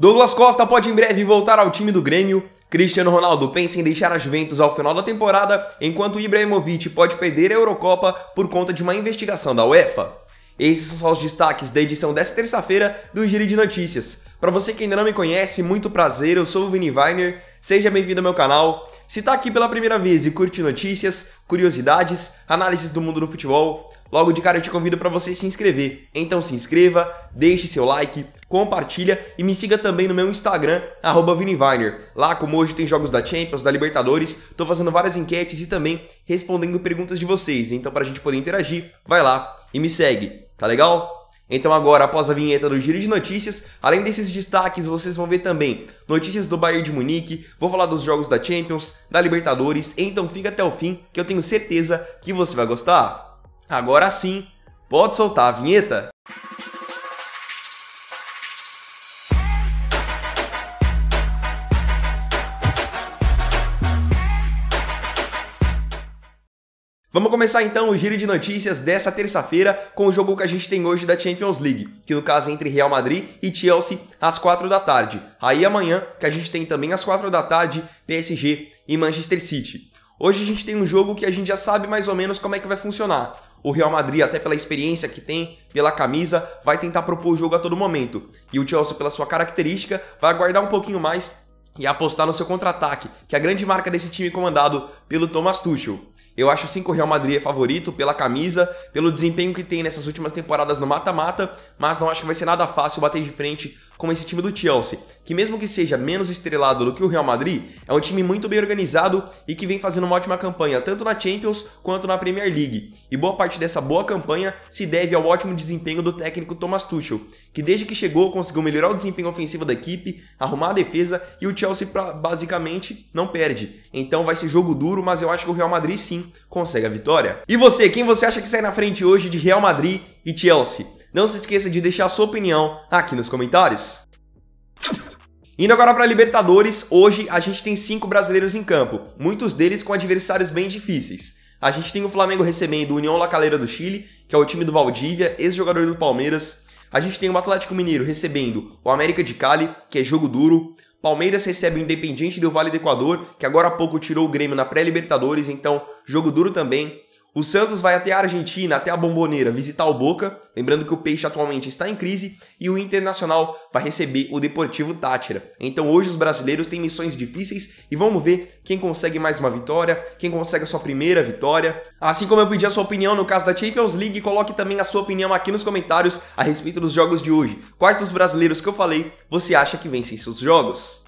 Douglas Costa pode em breve voltar ao time do Grêmio. Cristiano Ronaldo pensa em deixar as Juventus ao final da temporada, enquanto Ibrahimovic pode perder a Eurocopa por conta de uma investigação da UEFA. Esses são só os destaques da edição desta terça-feira do Giro de Notícias. Para você que ainda não me conhece, muito prazer, eu sou o Vini Weiner, seja bem-vindo ao meu canal. Se tá aqui pela primeira vez e curte notícias, curiosidades, análises do mundo do futebol, Logo de cara eu te convido para você se inscrever. Então se inscreva, deixe seu like, compartilha e me siga também no meu Instagram, @viniviner. Lá, como hoje tem jogos da Champions, da Libertadores, tô fazendo várias enquetes e também respondendo perguntas de vocês. Então para a gente poder interagir, vai lá e me segue. Tá legal? Então agora, após a vinheta do Giro de Notícias, além desses destaques, vocês vão ver também notícias do Bayern de Munique, vou falar dos jogos da Champions, da Libertadores, então fica até o fim que eu tenho certeza que você vai gostar. Agora sim, pode soltar a vinheta? Vamos começar então o giro de notícias dessa terça-feira com o jogo que a gente tem hoje da Champions League, que no caso é entre Real Madrid e Chelsea às 4 da tarde. Aí amanhã que a gente tem também às 4 da tarde PSG e Manchester City. Hoje a gente tem um jogo que a gente já sabe mais ou menos como é que vai funcionar. O Real Madrid, até pela experiência que tem, pela camisa, vai tentar propor o jogo a todo momento. E o Chelsea, pela sua característica, vai aguardar um pouquinho mais e apostar no seu contra-ataque, que é a grande marca desse time comandado pelo Thomas Tuchel. Eu acho sim que o Real Madrid é favorito pela camisa, pelo desempenho que tem nessas últimas temporadas no mata-mata, mas não acho que vai ser nada fácil bater de frente como esse time do Chelsea, que mesmo que seja menos estrelado do que o Real Madrid, é um time muito bem organizado e que vem fazendo uma ótima campanha tanto na Champions quanto na Premier League. E boa parte dessa boa campanha se deve ao ótimo desempenho do técnico Thomas Tuchel, que desde que chegou conseguiu melhorar o desempenho ofensivo da equipe, arrumar a defesa e o Chelsea basicamente não perde. Então vai ser jogo duro, mas eu acho que o Real Madrid sim consegue a vitória. E você, quem você acha que sai na frente hoje de Real Madrid e Chelsea? Não se esqueça de deixar sua opinião aqui nos comentários. Indo agora para Libertadores, hoje a gente tem cinco brasileiros em campo, muitos deles com adversários bem difíceis. A gente tem o Flamengo recebendo o União La Calera do Chile, que é o time do Valdívia, ex-jogador do Palmeiras. A gente tem o Atlético Mineiro recebendo o América de Cali, que é jogo duro. Palmeiras recebe o Independiente do Vale do Equador, que agora há pouco tirou o Grêmio na pré-Libertadores, então jogo duro também. O Santos vai até a Argentina, até a Bomboneira, visitar o Boca, lembrando que o Peixe atualmente está em crise, e o Internacional vai receber o Deportivo Tátira. Então hoje os brasileiros têm missões difíceis e vamos ver quem consegue mais uma vitória, quem consegue a sua primeira vitória. Assim como eu pedi a sua opinião no caso da Champions League, coloque também a sua opinião aqui nos comentários a respeito dos jogos de hoje. Quais dos brasileiros que eu falei você acha que vencem seus jogos?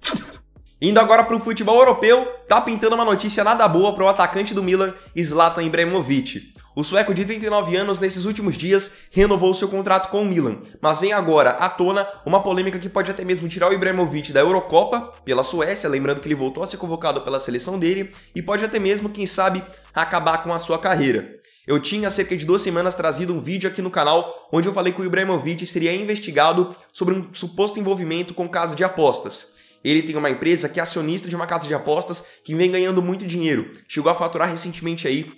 Indo agora para o futebol europeu, tá pintando uma notícia nada boa para o atacante do Milan, Zlatan Ibrahimovic. O sueco de 39 anos, nesses últimos dias, renovou seu contrato com o Milan, mas vem agora à tona uma polêmica que pode até mesmo tirar o Ibrahimovic da Eurocopa pela Suécia, lembrando que ele voltou a ser convocado pela seleção dele, e pode até mesmo, quem sabe, acabar com a sua carreira. Eu tinha cerca de duas semanas trazido um vídeo aqui no canal onde eu falei que o Ibrahimovic seria investigado sobre um suposto envolvimento com casa de apostas. Ele tem uma empresa que é acionista de uma casa de apostas que vem ganhando muito dinheiro. Chegou a faturar recentemente aí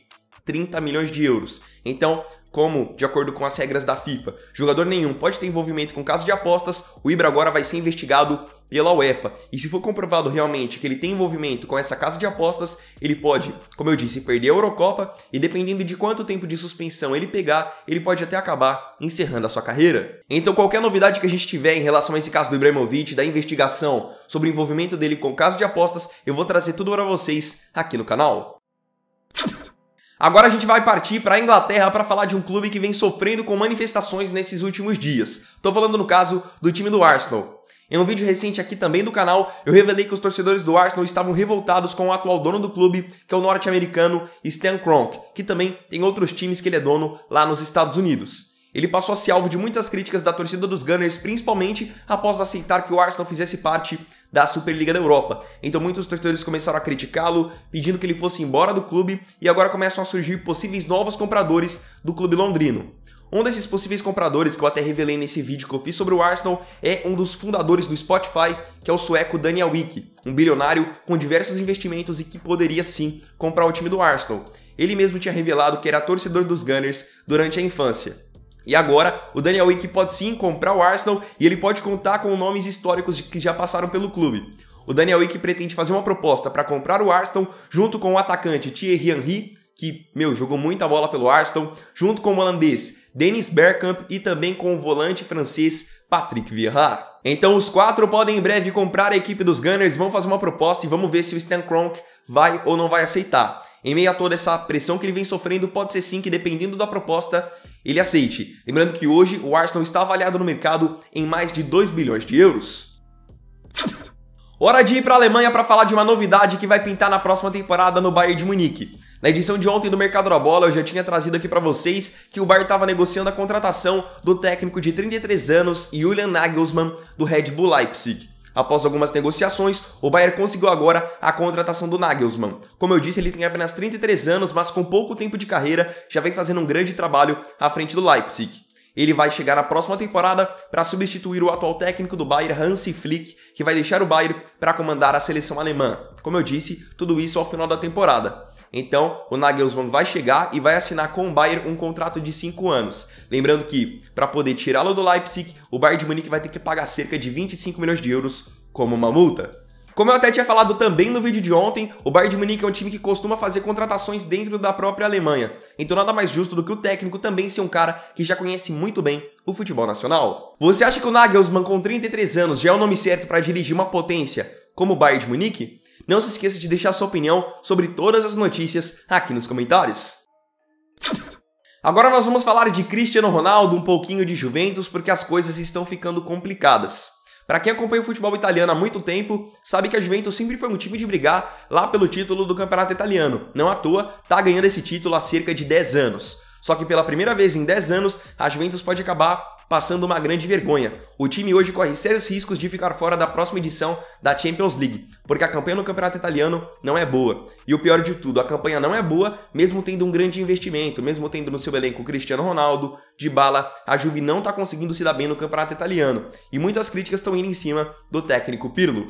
30 milhões de euros. Então, como, de acordo com as regras da FIFA, jogador nenhum pode ter envolvimento com caso de apostas, o Ibra agora vai ser investigado pela UEFA. E se for comprovado realmente que ele tem envolvimento com essa casa de apostas, ele pode, como eu disse, perder a Eurocopa e dependendo de quanto tempo de suspensão ele pegar, ele pode até acabar encerrando a sua carreira. Então qualquer novidade que a gente tiver em relação a esse caso do Ibrahimovic, da investigação sobre o envolvimento dele com casa de apostas, eu vou trazer tudo para vocês aqui no canal. Agora a gente vai partir para a Inglaterra para falar de um clube que vem sofrendo com manifestações nesses últimos dias. Estou falando no caso do time do Arsenal. Em um vídeo recente aqui também do canal, eu revelei que os torcedores do Arsenal estavam revoltados com o atual dono do clube, que é o norte-americano Stan Kroenke, que também tem outros times que ele é dono lá nos Estados Unidos. Ele passou a ser alvo de muitas críticas da torcida dos Gunners, principalmente após aceitar que o Arsenal fizesse parte da Superliga da Europa. Então muitos torcedores começaram a criticá-lo, pedindo que ele fosse embora do clube, e agora começam a surgir possíveis novos compradores do clube londrino. Um desses possíveis compradores que eu até revelei nesse vídeo que eu fiz sobre o Arsenal é um dos fundadores do Spotify, que é o sueco Daniel Wick, um bilionário com diversos investimentos e que poderia sim comprar o time do Arsenal. Ele mesmo tinha revelado que era torcedor dos Gunners durante a infância. E agora, o Daniel Wick pode sim comprar o Arsenal e ele pode contar com nomes históricos que já passaram pelo clube. O Daniel Wick pretende fazer uma proposta para comprar o Arsenal junto com o atacante Thierry Henry, que, meu, jogou muita bola pelo Arsenal, junto com o holandês Dennis Bergkamp e também com o volante francês Patrick Vieira. Então os quatro podem em breve comprar a equipe dos Gunners, vão fazer uma proposta e vamos ver se o Stan Kroenke vai ou não vai aceitar. Em meio a toda essa pressão que ele vem sofrendo, pode ser sim que, dependendo da proposta, ele aceite. Lembrando que hoje o Arsenal está avaliado no mercado em mais de 2 bilhões de euros. Hora de ir para a Alemanha para falar de uma novidade que vai pintar na próxima temporada no Bayern de Munique. Na edição de ontem do Mercado da Bola, eu já tinha trazido aqui para vocês que o Bayern estava negociando a contratação do técnico de 33 anos, Julian Nagelsmann, do Red Bull Leipzig. Após algumas negociações, o Bayern conseguiu agora a contratação do Nagelsmann. Como eu disse, ele tem apenas 33 anos, mas com pouco tempo de carreira já vem fazendo um grande trabalho à frente do Leipzig. Ele vai chegar na próxima temporada para substituir o atual técnico do Bayern, Hansi Flick, que vai deixar o Bayern para comandar a seleção alemã. Como eu disse, tudo isso ao final da temporada. Então, o Nagelsmann vai chegar e vai assinar com o Bayern um contrato de 5 anos. Lembrando que, para poder tirá-lo do Leipzig, o Bayern de Munique vai ter que pagar cerca de 25 milhões de euros como uma multa. Como eu até tinha falado também no vídeo de ontem, o Bayern de Munique é um time que costuma fazer contratações dentro da própria Alemanha. Então nada mais justo do que o técnico também ser um cara que já conhece muito bem o futebol nacional. Você acha que o Nagelsmann com 33 anos já é o nome certo para dirigir uma potência como o Bayern de Munique? Não se esqueça de deixar sua opinião sobre todas as notícias aqui nos comentários. Agora nós vamos falar de Cristiano Ronaldo, um pouquinho de Juventus, porque as coisas estão ficando complicadas. Para quem acompanha o futebol italiano há muito tempo, sabe que a Juventus sempre foi um time de brigar lá pelo título do campeonato italiano. Não à toa, tá ganhando esse título há cerca de 10 anos. Só que pela primeira vez em 10 anos, a Juventus pode acabar passando uma grande vergonha. O time hoje corre sérios riscos de ficar fora da próxima edição da Champions League, porque a campanha no campeonato italiano não é boa. E o pior de tudo, a campanha não é boa, mesmo tendo um grande investimento, mesmo tendo no seu elenco Cristiano Ronaldo, Bala, a Juve não está conseguindo se dar bem no campeonato italiano. E muitas críticas estão indo em cima do técnico Pirlo.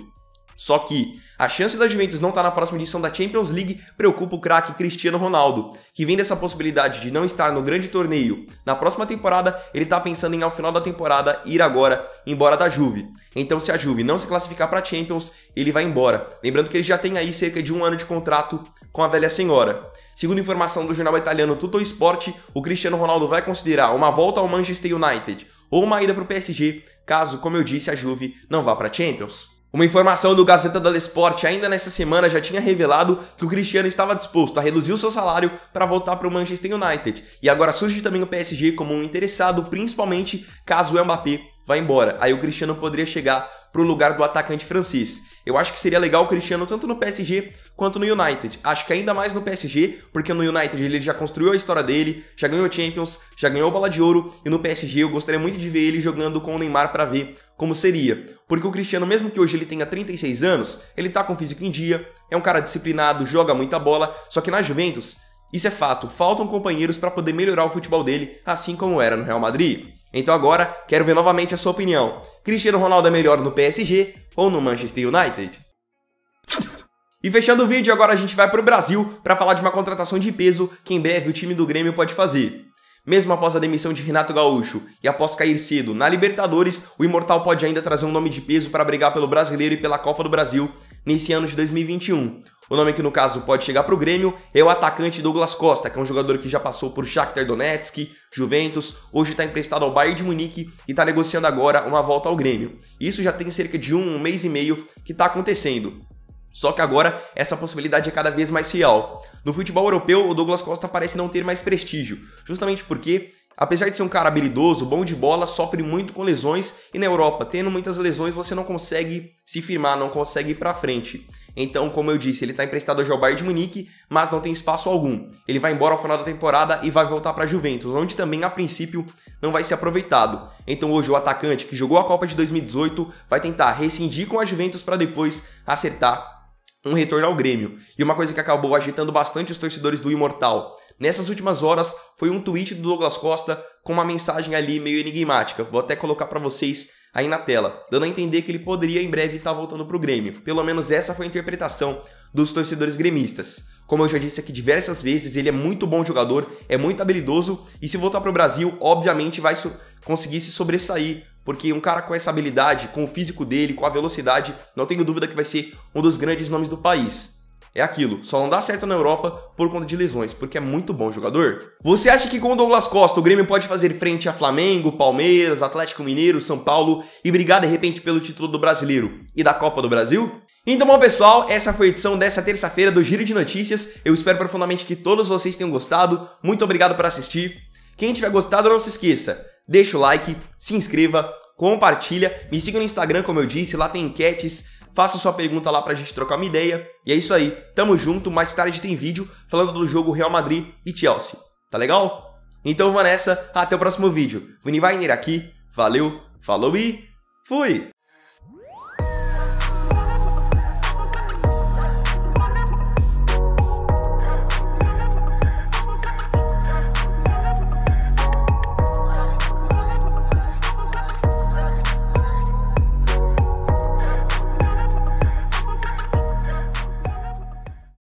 Só que a chance da Juventus não estar tá na próxima edição da Champions League preocupa o craque Cristiano Ronaldo, que vem dessa possibilidade de não estar no grande torneio. Na próxima temporada, ele está pensando em ao final da temporada ir agora embora da Juve. Então, se a Juve não se classificar para a Champions, ele vai embora. Lembrando que ele já tem aí cerca de um ano de contrato com a velha senhora. Segundo informação do jornal italiano Tutto Sport, o Cristiano Ronaldo vai considerar uma volta ao Manchester United ou uma ida para o PSG, caso, como eu disse, a Juve não vá para a Champions. Uma informação do Gazeta do Esporte ainda nesta semana já tinha revelado que o Cristiano estava disposto a reduzir o seu salário para voltar para o Manchester United. E agora surge também o PSG como um interessado, principalmente caso o Mbappé vai embora. Aí o Cristiano poderia chegar pro lugar do atacante francês. Eu acho que seria legal o Cristiano tanto no PSG quanto no United. Acho que ainda mais no PSG, porque no United ele já construiu a história dele, já ganhou Champions, já ganhou Bola de Ouro e no PSG eu gostaria muito de ver ele jogando com o Neymar para ver como seria. Porque o Cristiano, mesmo que hoje ele tenha 36 anos, ele tá com físico em dia, é um cara disciplinado, joga muita bola, só que na Juventus isso é fato, faltam companheiros para poder melhorar o futebol dele, assim como era no Real Madrid. Então agora quero ver novamente a sua opinião. Cristiano Ronaldo é melhor no PSG ou no Manchester United? E fechando o vídeo, agora a gente vai para o Brasil para falar de uma contratação de peso que em breve o time do Grêmio pode fazer. Mesmo após a demissão de Renato Gaúcho e após cair cedo na Libertadores, o Imortal pode ainda trazer um nome de peso para brigar pelo Brasileiro e pela Copa do Brasil nesse ano de 2021. O nome que no caso pode chegar para o Grêmio é o atacante Douglas Costa, que é um jogador que já passou por Shakhtar Donetsk, Juventus, hoje está emprestado ao Bayern de Munique e está negociando agora uma volta ao Grêmio. Isso já tem cerca de um mês e meio que está acontecendo. Só que agora essa possibilidade é cada vez mais real. No futebol europeu, o Douglas Costa parece não ter mais prestígio, justamente porque Apesar de ser um cara habilidoso, bom de bola, sofre muito com lesões e na Europa, tendo muitas lesões, você não consegue se firmar, não consegue ir para frente. Então, como eu disse, ele está emprestado ao Bayern de Munique, mas não tem espaço algum. Ele vai embora ao final da temporada e vai voltar para a Juventus, onde também a princípio não vai ser aproveitado. Então, hoje o atacante que jogou a Copa de 2018 vai tentar rescindir com a Juventus para depois acertar um retorno ao Grêmio. E uma coisa que acabou agitando bastante os torcedores do Imortal Nessas últimas horas, foi um tweet do Douglas Costa com uma mensagem ali meio enigmática. Vou até colocar para vocês aí na tela, dando a entender que ele poderia em breve estar tá voltando pro Grêmio. Pelo menos essa foi a interpretação dos torcedores gremistas. Como eu já disse aqui diversas vezes, ele é muito bom jogador, é muito habilidoso e se voltar pro Brasil, obviamente vai conseguir se sobressair porque um cara com essa habilidade, com o físico dele, com a velocidade, não tenho dúvida que vai ser um dos grandes nomes do país. É aquilo, só não dá certo na Europa por conta de lesões, porque é muito bom jogador. Você acha que com o Douglas Costa o Grêmio pode fazer frente a Flamengo, Palmeiras, Atlético Mineiro, São Paulo e brigar de repente pelo título do Brasileiro e da Copa do Brasil? Então, bom pessoal, essa foi a edição dessa terça-feira do Giro de Notícias. Eu espero profundamente que todos vocês tenham gostado. Muito obrigado por assistir. Quem tiver gostado, não se esqueça, deixa o like, se inscreva, compartilha, me siga no Instagram, como eu disse, lá tem enquetes faça sua pergunta lá pra gente trocar uma ideia. E é isso aí, tamo junto. Mais tarde tem vídeo falando do jogo Real Madrid e Chelsea. Tá legal? Então Vanessa, até o próximo vídeo. Vini Weiner aqui, valeu, falou e fui!